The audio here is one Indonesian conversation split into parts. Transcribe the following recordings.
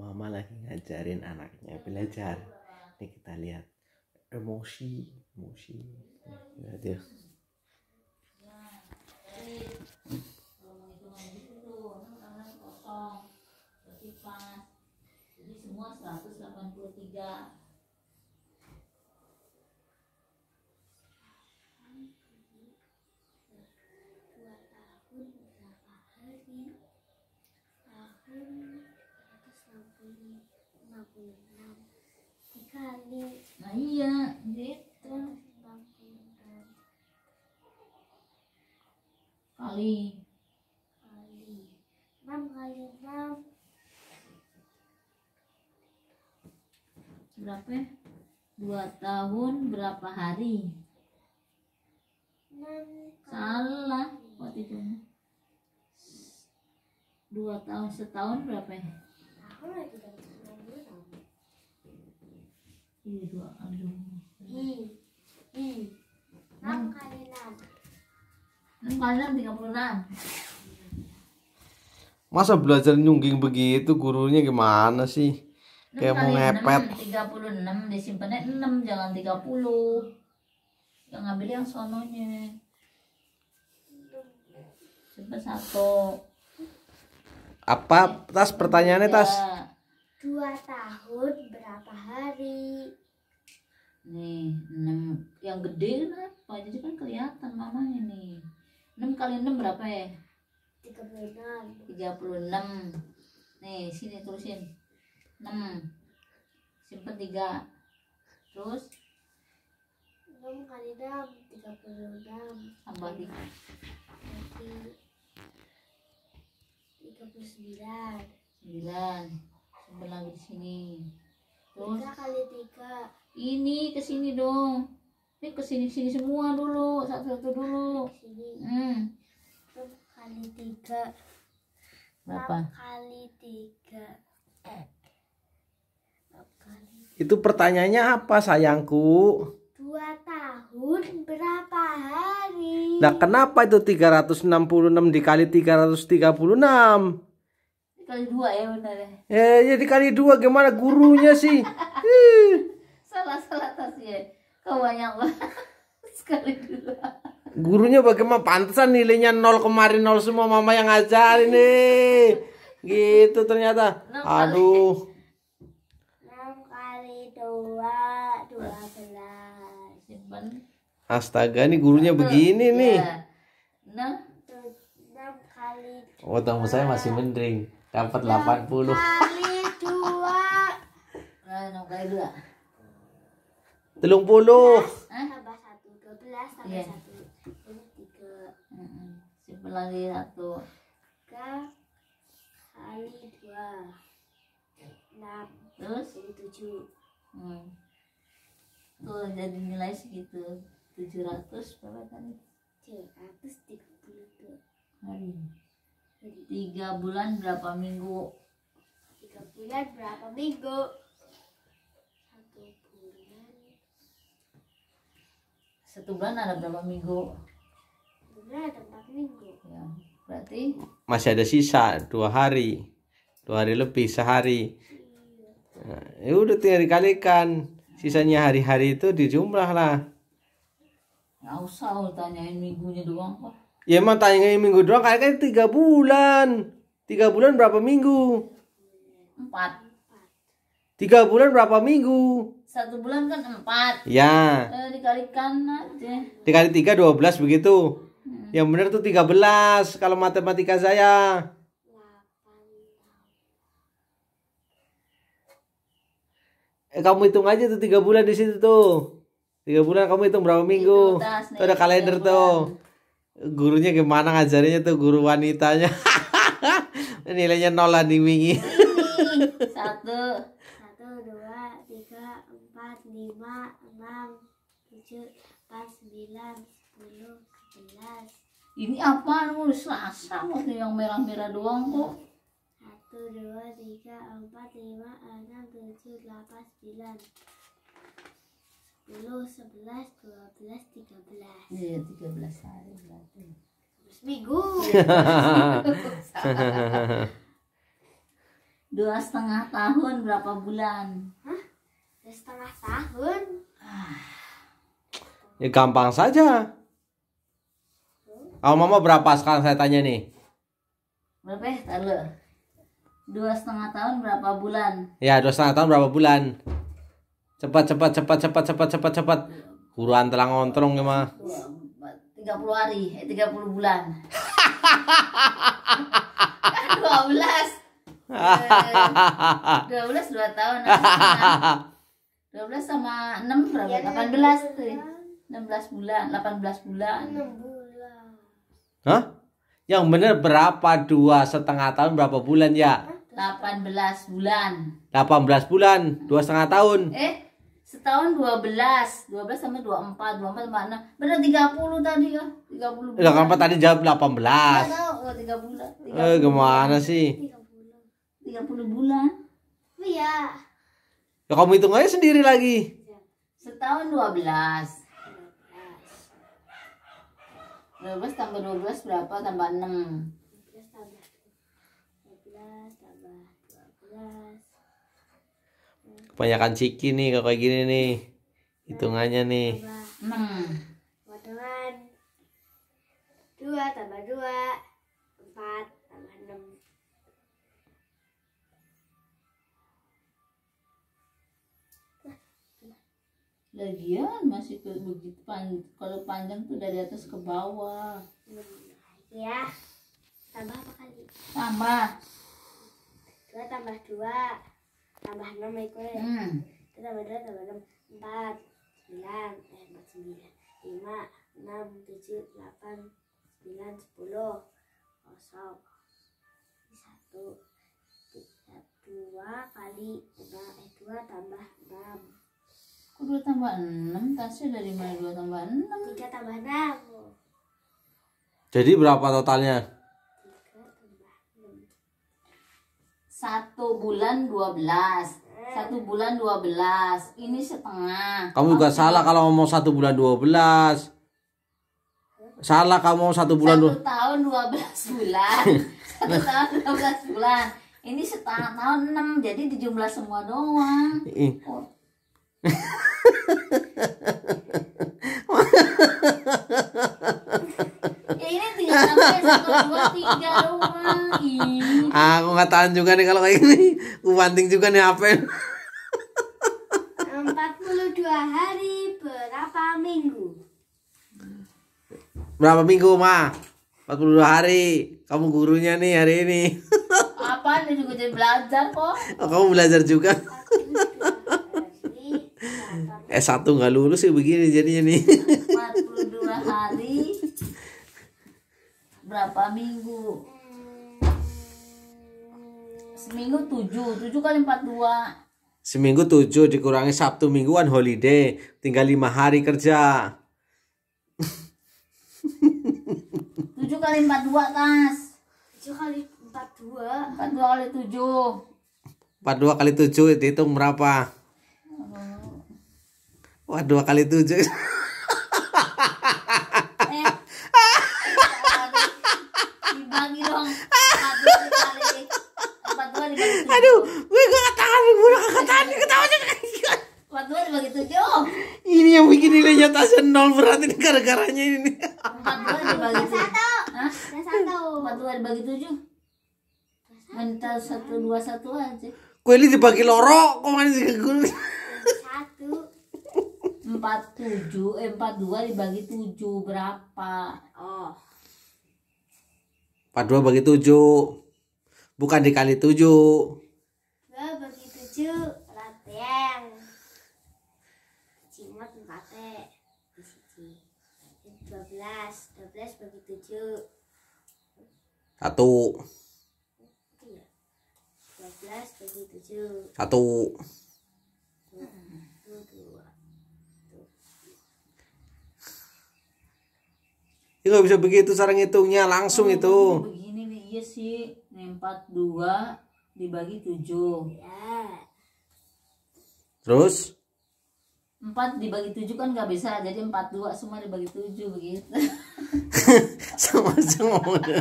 mama lagi ngajarin anaknya belajar ini kita lihat emosi emosi ya jadi semua kali nah iya gitu kali kali enam kali enam berapa ya? dua tahun berapa hari salah waktu itu dua tahun setahun berapa ya? tahun I iya, dua aduh. I, I, enam kali enam hmm. enam kali enam tiga puluh enam masa belajar nyungging begitu gurunya gimana sih kayak mau ngepet 36 disimpannya 6 jangan 30 yang ngambil yang sononya coba satu apa tas pertanyaannya tas Dua tahun berapa hari? Nih, 6. Yang gede kenapa? Jadi kan kelihatan mama ini enam kali enam berapa ya? tiga puluh enam Nih, sini terusin enam Simpen tiga Terus enam kali enam tiga 6 36 tambah tiga puluh sembilan sembilan sebelah di sini terus tiga kali tiga ini ke sini dong ini ke sini sini semua dulu satu satu dulu sini hmm. kali tiga berapa kali tiga kali tiga. itu pertanyaannya apa sayangku dua tahun berapa hari nah kenapa itu 366 dikali 336 kali dua ya benar ya eh jadi kali dua gimana gurunya sih salah salah ya kau banyak sekali dua gurunya bagaimana pantesan nilainya nol kemarin nol semua mama yang ngajarin ini gitu ternyata aduh dua dua belas astaga ini gurunya begini nih enam iya. kali oh tamu saya masih mending Dapat 80. Eh, Telung puluh. Tujuh ratus berapa tadi? Tujuh ratus tiga puluh Hari tiga bulan berapa minggu tiga bulan berapa minggu satu bulan satu bulan ada berapa minggu bulan ada empat minggu ya berarti masih ada sisa dua hari dua hari lebih sehari iya. nah, ya udah tinggal dikalikan sisanya hari-hari itu dijumlah lah nggak usah tanyain minggunya doang kok Ya emang tanya minggu doang kayaknya kan tiga bulan. Tiga bulan berapa minggu? Empat. Tiga bulan berapa minggu? Satu bulan kan empat. Ya. Eh, dikalikan aja. Dikali tiga dua belas begitu. Hmm. Yang benar tuh tiga belas kalau matematika saya. Eh, kamu hitung aja tuh tiga bulan di situ tuh. Tiga bulan kamu hitung berapa minggu? Itu, ada kalender tuh gurunya gimana ngajarinnya tuh guru wanitanya nilainya nol lah di Wingi satu satu dua tiga empat lima enam tujuh empat sembilan sepuluh sebelas ini apa nulis rasa kok yang merah-merah doang kok satu dua tiga empat lima enam tujuh delapan sembilan 10, 11, 12, 13 Iya 13 hari berarti Seminggu Dua setengah tahun berapa bulan? Hah? Dua setengah tahun? Ah. Ya gampang saja Kalau mama berapa sekarang saya tanya nih? Berapa ya? Dua setengah tahun berapa bulan? Ya dua setengah tahun berapa bulan? Cepat cepat cepat cepat cepat cepat cepat. Kuruan telang ngontrong ya mah. 30 hari, eh 30 bulan. kan 12. 12 2 tahun. 12 sama 6 berapa? 18 iya, 16 bulan, 18 bulan. 6 bulan. Hah? Yang bener berapa dua setengah tahun berapa bulan ya? 18 bulan. 18 bulan, dua setengah tahun. Eh, setahun 12 12 sampai 24 24 makna benar 30 tadi ya 30 bulan. 24 tadi jawab 18 Enggak tahu 30, bulan 30 Eh gimana sih 30 30 bulan Iya Ya kamu hitung aja sendiri lagi Setahun 12 12 tambah 12 berapa tambah 6 Banyakan ciki nih kalau kayak gini nih. Hitungannya nih. Potongan. Dua tambah dua. Empat tambah Lagian masih ke, begitu pan, kalau panjang tuh dari atas ke bawah. Ya. Tambah apa kali? Tambah. Dua tambah dua. Hmm. tambah enam ikut ya hmm. itu tambah dua tambah enam empat sembilan eh empat sembilan lima enam tujuh delapan sembilan sepuluh kosong satu dua kali dua eh, dua tambah enam kok dua tambah enam tasya dari mana dua tambah enam tiga tambah enam jadi berapa totalnya satu bulan dua belas, eh. satu bulan dua belas, ini setengah kamu juga salah kalau ngomong satu bulan dua belas. salah kamu satu bulan satu tahun belas bulan satu tahun belas bulan ini setengah tahun 6 jadi dijumlah semua doang oh. ah aku nggak tahan juga nih kalau kayak gini aku banting juga nih apa 42 hari berapa minggu berapa minggu ma 42 hari kamu gurunya nih hari ini apa nih juga jadi belajar kok oh, kamu belajar juga eh satu nggak lulus sih begini jadinya nih berapa minggu seminggu tujuh tujuh kali empat dua seminggu tujuh dikurangi sabtu mingguan holiday tinggal lima hari kerja tujuh kali empat dua tas tujuh kali empat dua empat dua kali tujuh empat dua kali tujuh itu berapa empat dua kali tujuh aduh gue gue gak tahan gue gak tahan ketawa Buat gue sebagai tujuh Ini yang bikin nilainya Tasya nol berarti ini gara-garanya ini Empat gue dibagi satu Hah? satu Empat gue dibagi tujuh Mental satu dua satu aja Gue ini dibagi loro Kok mana sih gue Satu Empat tujuh eh, empat dua dibagi tujuh Berapa Oh Empat dua bagi tujuh Bukan dikali tujuh. Dua bagi tujuh rateng. Cimot empat Dua belas, dua belas bagi tujuh. Satu. Iya. Dua belas bagi tujuh. Satu. Ini gak bisa begitu cara ngitungnya langsung oh, itu. Begini nih, iya sih nempat dua dibagi tujuh. ya. terus Empat dibagi tujuh kan gak bisa jadi empat dua semua dibagi tujuh begitu sama semua 40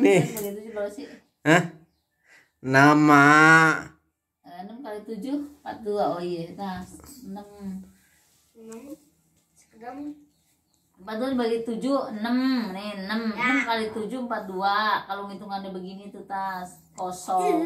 nih Hah? nama 6 eh, kali 7 42 oh iya nah 6 6 sekarang Padahal bagi 7 6 nih 6. Ya. 6 kali 7 42. Kalau ngitungannya begini tuh tas kosong.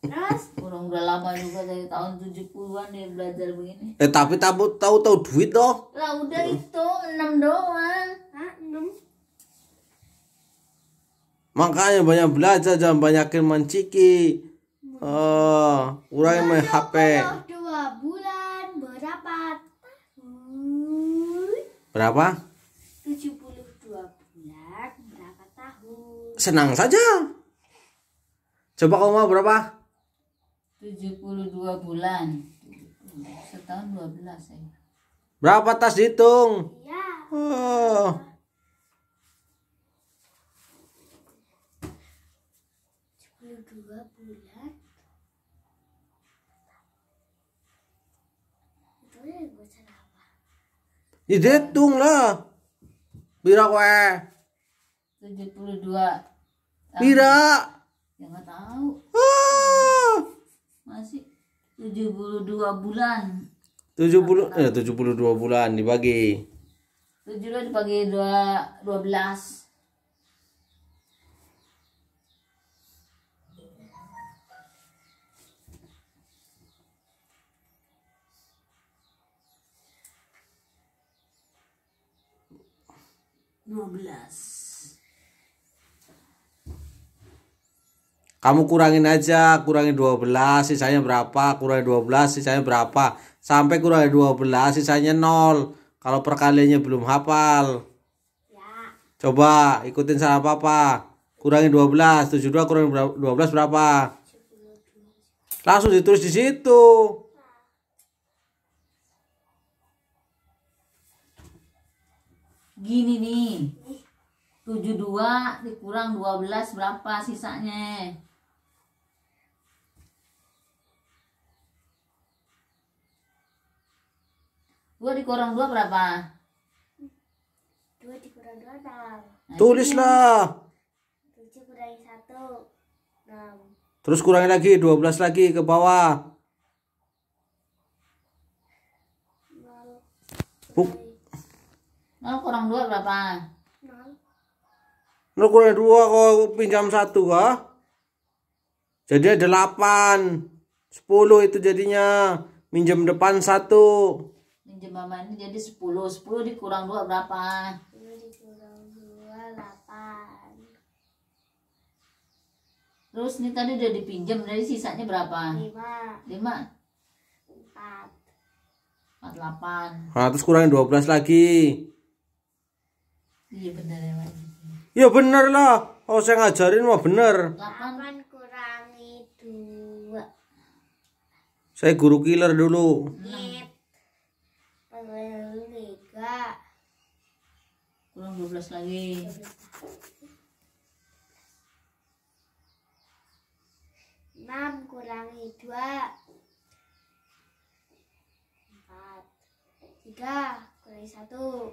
Terus kurang udah lama juga dari tahun 70-an dia belajar begini. Eh tapi tahu tahu tahu duit dong. Lah udah itu 6 doang. Hah, 6. Makanya banyak belajar jangan banyakin menciki. Eh, oh, uh, urai main HP. Berapa? 72 bulan berapa tahun? Senang saja. Coba kamu mau berapa? 72 bulan. Setahun 12 ya. Eh. Berapa tas dihitung? Ya. Oh. Dihitung lah. Pira kowe? 72. Pira? Ya enggak tahu. Ah. Masih 72 bulan. 70 eh 72 bulan dibagi. 72 dibagi 2 12. 12 kamu kurangin aja kurangin 12 sisanya berapa kurangin 12 sisanya berapa sampai kurangin 12 sisanya 0 kalau perkaliannya belum hafal ya. coba ikutin sama papa kurangin 12 72 kurangin 12 berapa 10. langsung ditulis di situ gini nih 72 dikurang 12 berapa sisanya dua dikurang dua berapa dua dikurang dua enam nah, tulislah tujuh kurangi satu enam terus kurangi lagi dua belas lagi ke bawah Buk 0 kurang dua berapa? 0. kurang 2 kau pinjam 1 kah? Jadi ada 8. 10 itu jadinya. Minjem depan 1. Minjem mama ini jadi 10. 10 dikurang 2 berapa? 8. Terus ini tadi udah dipinjam dari sisanya berapa? 5. 5? 4. delapan. Nah, terus kurangin 12 lagi. Iya bener ya Mas. Ya bener lah. Oh saya ngajarin mah bener. 8 kurangi 2. Saya guru killer dulu. Nyet. Kurang Kurang 12 lagi. enam kurangi dua empat tiga kurangi satu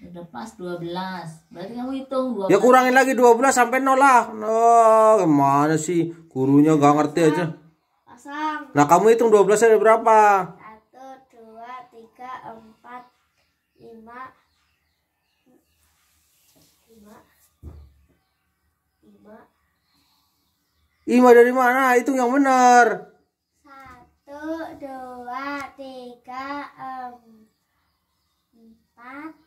Udah pas 12. Berarti kamu hitung 12. Ya kurangin lagi 12 sampai 0 lah. Oh, gimana sih? Gurunya nggak ngerti aja. Pasang. Nah, kamu hitung 12 ada berapa? 1 2 3 4 5 5 5 5 dari mana? Hitung yang benar. 1 2 3 4 4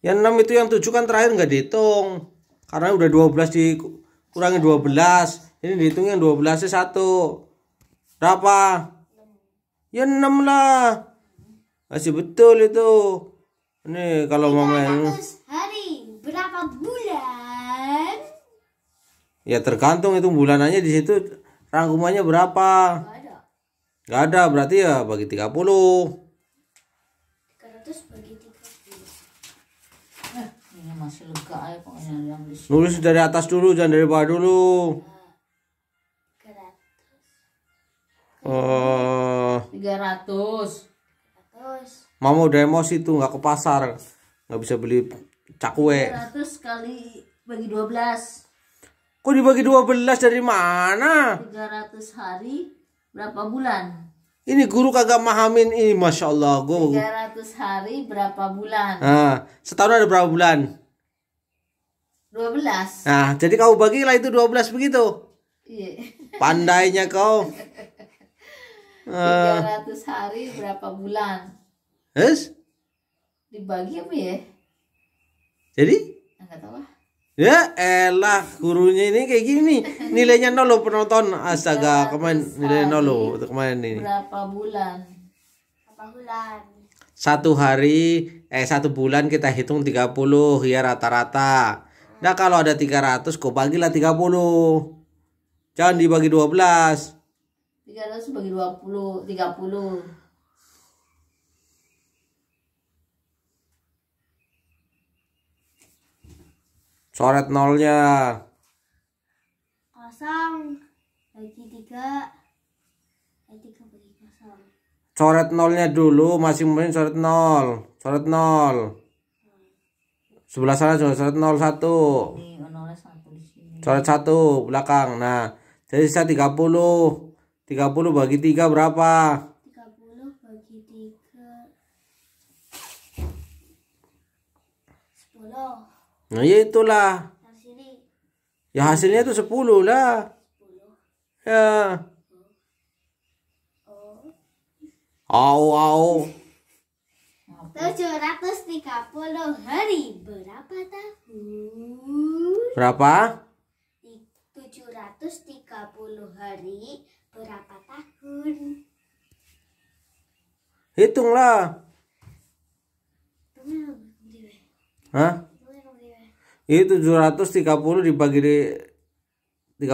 yang 6 itu yang 7 kan terakhir nggak dihitung. Karena udah 12 dikurangi 12. Ini dihitung yang 12 nya 1. Berapa? Ya 6 lah. Masih betul itu. Ini kalau mau main. hari berapa bulan? Ya tergantung itu bulanannya di situ rangkumannya berapa. Gak ada berarti ya bagi 30 300 bagi 30 nah, eh, ini masih lega ya pokoknya yang disini. Nulis dari atas dulu jangan dari bawah dulu Tiga ratus. Mama udah emosi tuh nggak ke pasar, nggak bisa beli cakwe. tiga ratus kali bagi dua belas Kok dibagi dua belas dari mana? tiga ratus hari berapa bulan? Ini guru kagak mahamin ini, masya Allah. Gua, 300 hari berapa bulan? Ah, setahun ada berapa bulan? 12 Nah, jadi kau bagilah itu 12 begitu. Iya. Pandainya kau. 300 hari berapa bulan? Yes? Dibagi apa ya? Jadi? Enggak tahu lah. Ya elah gurunya ini kayak gini Nilainya nol loh penonton Astaga kemarin nilai nol loh kemarin ini Berapa bulan? Berapa bulan? Satu hari Eh satu bulan kita hitung 30 ya rata-rata Nah kalau ada 300 kok bagilah 30 Jangan dibagi 12 300 bagi 20 30 Coret nolnya. Kosong bagi tiga. Bagi tiga bagi kosong. Coret nolnya dulu, masing-masing coret nol. Coret nol. Sebelah sana coret, nol satu. Coret satu belakang. Nah, jadi saya tiga puluh. tiga puluh bagi tiga berapa? Nah, ya itulah. Hasilnya. Ya hasilnya itu 10 lah. 10. Ya. Oh. Au au. 730 hari berapa tahun? Berapa? 730 hari berapa tahun? Hitunglah. Hah? Ini 730 dibagi di 30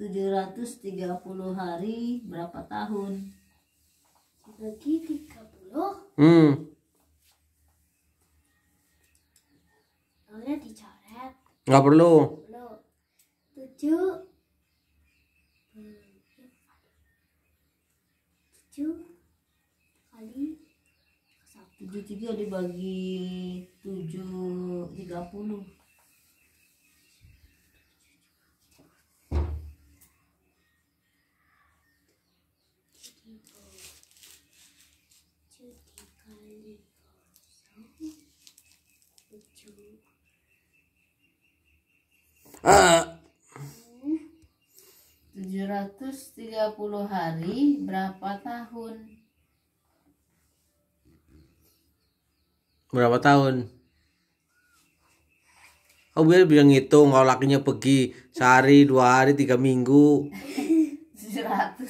730 hari berapa tahun? Bagi puluh Hmm. soalnya dicoret. Enggak perlu. Perlu. 73 dibagi 7 30 730 hari berapa tahun? berapa tahun Oh biar bilang ngitung kalau lakinya pergi sehari, dua hari, tiga minggu. 700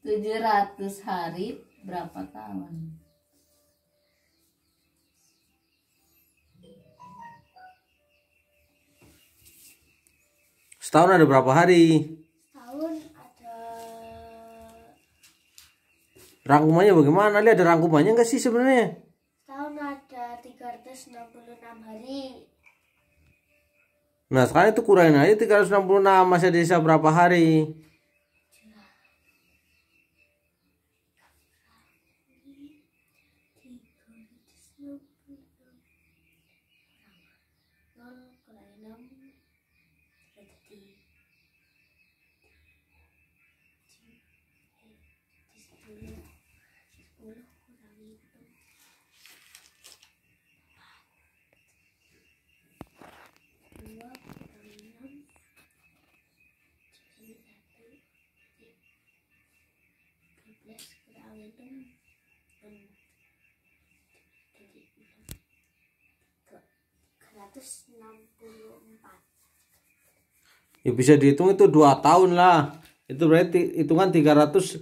700 hari berapa tahun? Setahun ada berapa hari? Setahun ada Rangkumannya bagaimana? Lihat ada rangkumannya enggak sih sebenarnya? Setahun ada 366 hari. Nah sekarang itu kurangin aja 366 masih ada sisa berapa hari? let's put our window on jadi ke 164 ya bisa dihitung itu dua tahun lah itu berarti hitungan 365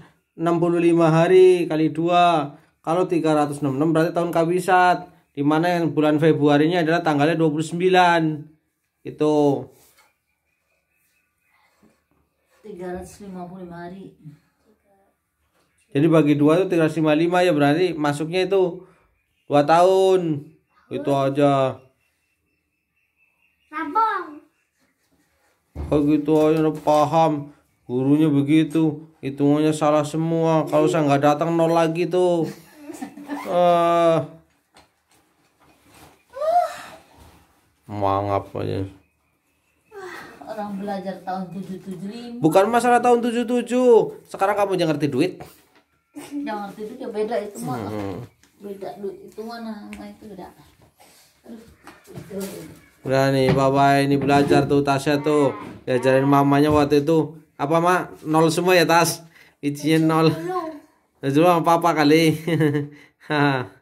hari kali dua kalau 366 berarti tahun kabisat dimana yang bulan Februarinya adalah tanggalnya 29 itu 355 hari jadi bagi dua itu 355 ya berarti masuknya itu dua tahun itu aja Sabong. Kalau gitu aja udah paham gurunya begitu hitungannya salah semua kalau saya nggak datang nol lagi tuh uh, mangap aja orang belajar tahun 77 bukan masalah tahun 77 sekarang kamu jangan ngerti duit jangan ngerti itu ya beda itu mah hmm. beda itu mana nah itu beda Aduh. udah nih bapak ini belajar tuh tasnya tuh diajarin mamanya waktu itu apa mak nol semua ya Tas izinnya nol dulu papa kali